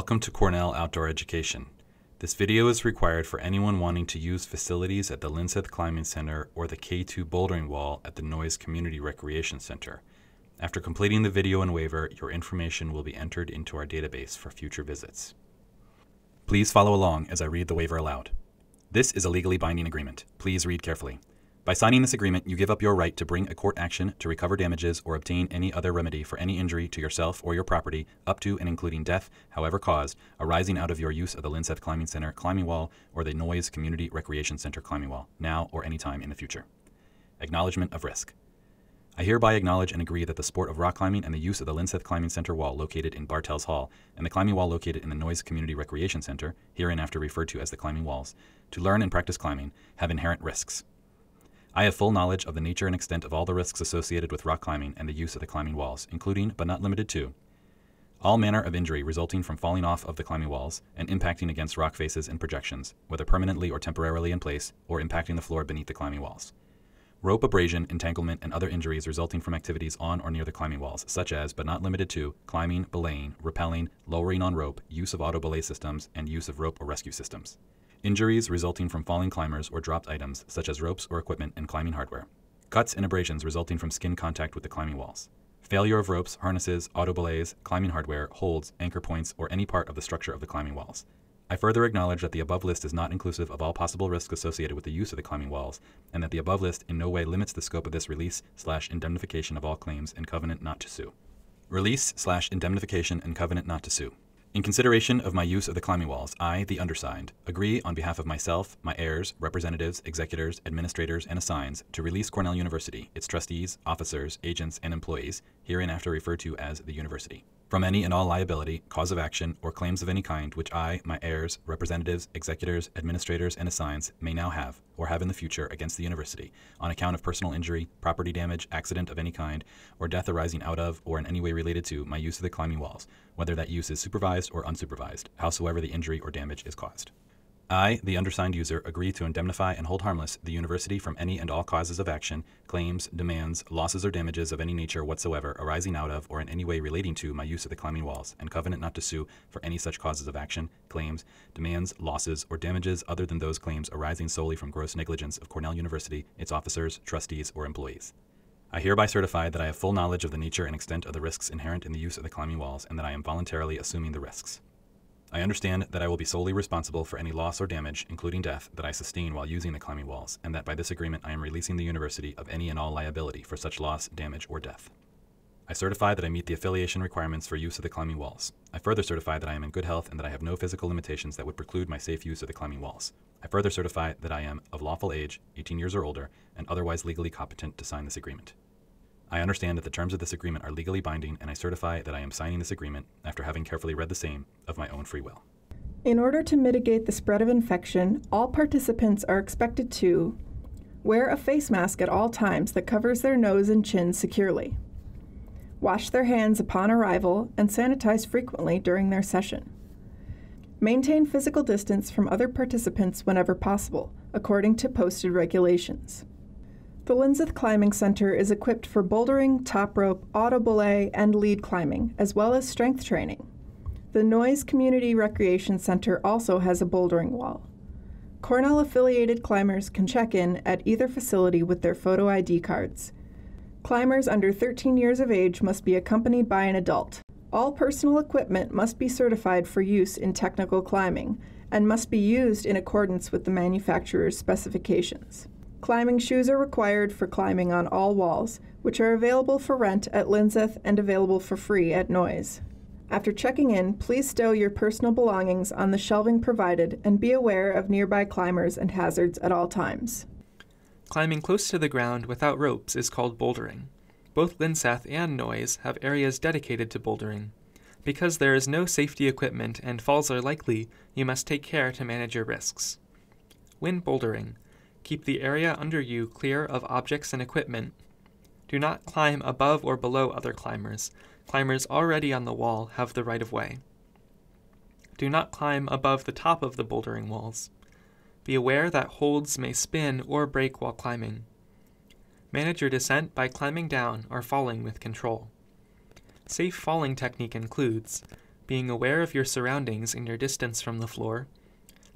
Welcome to Cornell Outdoor Education. This video is required for anyone wanting to use facilities at the Linseth Climbing Center or the K2 Bouldering Wall at the Noise Community Recreation Center. After completing the video and waiver, your information will be entered into our database for future visits. Please follow along as I read the waiver aloud. This is a legally binding agreement. Please read carefully. By signing this agreement, you give up your right to bring a court action to recover damages or obtain any other remedy for any injury to yourself or your property, up to and including death, however caused, arising out of your use of the Linseth Climbing Center climbing wall or the Noise Community Recreation Center climbing wall, now or any time in the future. Acknowledgement of risk. I hereby acknowledge and agree that the sport of rock climbing and the use of the Linseth Climbing Center wall located in Bartels Hall and the climbing wall located in the Noise Community Recreation Center, hereinafter referred to as the climbing walls, to learn and practice climbing, have inherent risks. I have full knowledge of the nature and extent of all the risks associated with rock climbing and the use of the climbing walls, including, but not limited to, all manner of injury resulting from falling off of the climbing walls and impacting against rock faces and projections, whether permanently or temporarily in place, or impacting the floor beneath the climbing walls. Rope abrasion, entanglement, and other injuries resulting from activities on or near the climbing walls, such as, but not limited to, climbing, belaying, rappelling, lowering on rope, use of auto belay systems, and use of rope or rescue systems injuries resulting from falling climbers or dropped items, such as ropes or equipment and climbing hardware, cuts and abrasions resulting from skin contact with the climbing walls, failure of ropes, harnesses, auto belays, climbing hardware, holds, anchor points, or any part of the structure of the climbing walls. I further acknowledge that the above list is not inclusive of all possible risks associated with the use of the climbing walls, and that the above list in no way limits the scope of this release slash indemnification of all claims and covenant not to sue. Release slash indemnification and covenant not to sue. In consideration of my use of the climbing walls, I, the undersigned, agree on behalf of myself, my heirs, representatives, executors, administrators, and assigns to release Cornell University, its trustees, officers, agents, and employees, hereinafter referred to as the university from any and all liability, cause of action, or claims of any kind which I, my heirs, representatives, executors, administrators, and assigns may now have, or have in the future, against the university, on account of personal injury, property damage, accident of any kind, or death arising out of, or in any way related to, my use of the climbing walls, whether that use is supervised or unsupervised, howsoever the injury or damage is caused. I, the undersigned user, agree to indemnify and hold harmless the university from any and all causes of action, claims, demands, losses, or damages of any nature whatsoever arising out of or in any way relating to my use of the climbing walls, and covenant not to sue for any such causes of action, claims, demands, losses, or damages other than those claims arising solely from gross negligence of Cornell University, its officers, trustees, or employees. I hereby certify that I have full knowledge of the nature and extent of the risks inherent in the use of the climbing walls and that I am voluntarily assuming the risks. I understand that I will be solely responsible for any loss or damage, including death, that I sustain while using the climbing walls, and that by this agreement I am releasing the university of any and all liability for such loss, damage, or death. I certify that I meet the affiliation requirements for use of the climbing walls. I further certify that I am in good health and that I have no physical limitations that would preclude my safe use of the climbing walls. I further certify that I am of lawful age, 18 years or older, and otherwise legally competent to sign this agreement. I understand that the terms of this agreement are legally binding, and I certify that I am signing this agreement after having carefully read the same of my own free will. In order to mitigate the spread of infection, all participants are expected to wear a face mask at all times that covers their nose and chin securely, wash their hands upon arrival, and sanitize frequently during their session. Maintain physical distance from other participants whenever possible, according to posted regulations. The Linseth Climbing Center is equipped for bouldering, top rope, auto belay, and lead climbing, as well as strength training. The Noise Community Recreation Center also has a bouldering wall. Cornell affiliated climbers can check in at either facility with their photo ID cards. Climbers under 13 years of age must be accompanied by an adult. All personal equipment must be certified for use in technical climbing and must be used in accordance with the manufacturer's specifications. Climbing shoes are required for climbing on all walls, which are available for rent at Linseth and available for free at Noise. After checking in, please stow your personal belongings on the shelving provided and be aware of nearby climbers and hazards at all times. Climbing close to the ground without ropes is called bouldering. Both Linseth and Noise have areas dedicated to bouldering. Because there is no safety equipment and falls are likely, you must take care to manage your risks. When bouldering, Keep the area under you clear of objects and equipment. Do not climb above or below other climbers. Climbers already on the wall have the right of way. Do not climb above the top of the bouldering walls. Be aware that holds may spin or break while climbing. Manage your descent by climbing down or falling with control. Safe falling technique includes being aware of your surroundings and your distance from the floor,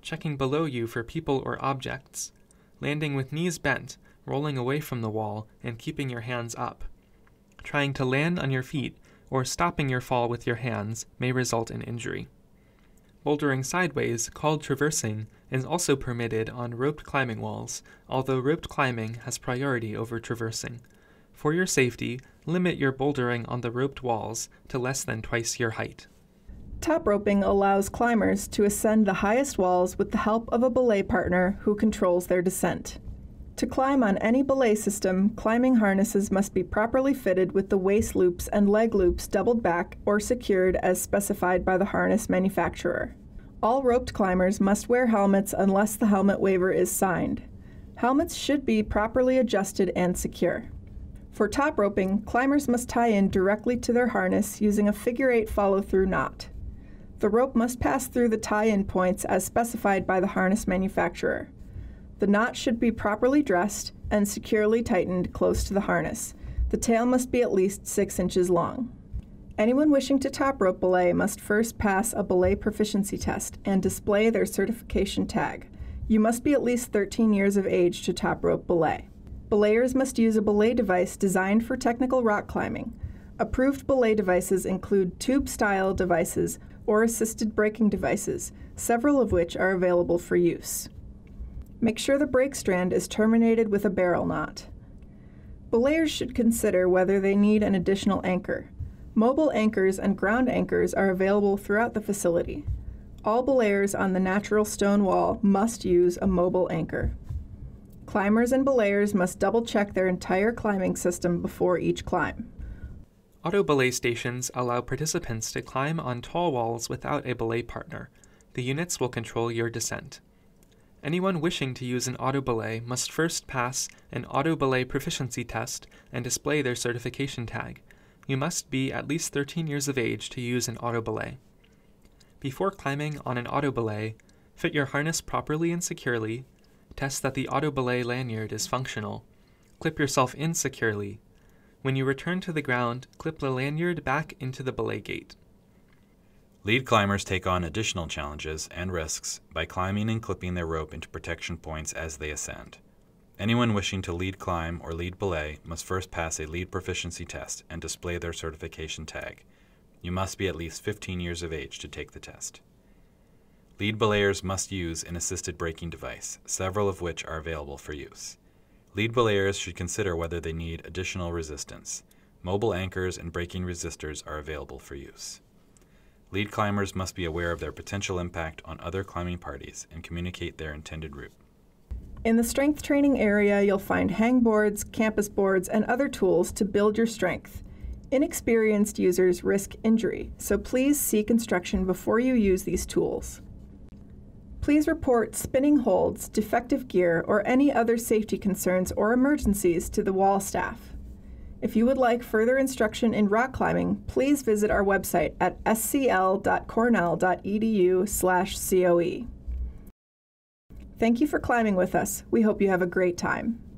checking below you for people or objects, landing with knees bent, rolling away from the wall, and keeping your hands up. Trying to land on your feet or stopping your fall with your hands may result in injury. Bouldering sideways, called traversing, is also permitted on roped climbing walls, although roped climbing has priority over traversing. For your safety, limit your bouldering on the roped walls to less than twice your height. Top roping allows climbers to ascend the highest walls with the help of a belay partner who controls their descent. To climb on any belay system, climbing harnesses must be properly fitted with the waist loops and leg loops doubled back or secured as specified by the harness manufacturer. All roped climbers must wear helmets unless the helmet waiver is signed. Helmets should be properly adjusted and secure. For top roping, climbers must tie in directly to their harness using a figure eight follow through knot. The rope must pass through the tie-in points as specified by the harness manufacturer. The knot should be properly dressed and securely tightened close to the harness. The tail must be at least 6 inches long. Anyone wishing to top rope belay must first pass a belay proficiency test and display their certification tag. You must be at least 13 years of age to top rope belay. Belayers must use a belay device designed for technical rock climbing. Approved belay devices include tube-style devices or assisted braking devices, several of which are available for use. Make sure the brake strand is terminated with a barrel knot. Belayers should consider whether they need an additional anchor. Mobile anchors and ground anchors are available throughout the facility. All belayers on the natural stone wall must use a mobile anchor. Climbers and belayers must double check their entire climbing system before each climb. Auto belay stations allow participants to climb on tall walls without a belay partner. The units will control your descent. Anyone wishing to use an auto belay must first pass an auto belay proficiency test and display their certification tag. You must be at least 13 years of age to use an auto belay. Before climbing on an auto belay, fit your harness properly and securely, test that the auto belay lanyard is functional, clip yourself in securely, when you return to the ground, clip the lanyard back into the belay gate. Lead climbers take on additional challenges and risks by climbing and clipping their rope into protection points as they ascend. Anyone wishing to lead climb or lead belay must first pass a lead proficiency test and display their certification tag. You must be at least 15 years of age to take the test. Lead belayers must use an assisted braking device, several of which are available for use. Lead belayers should consider whether they need additional resistance. Mobile anchors and braking resistors are available for use. Lead climbers must be aware of their potential impact on other climbing parties and communicate their intended route. In the strength training area, you'll find hang boards, campus boards, and other tools to build your strength. Inexperienced users risk injury, so please seek instruction before you use these tools. Please report spinning holds, defective gear, or any other safety concerns or emergencies to the wall staff. If you would like further instruction in rock climbing, please visit our website at scl.cornell.edu/coe. Thank you for climbing with us. We hope you have a great time.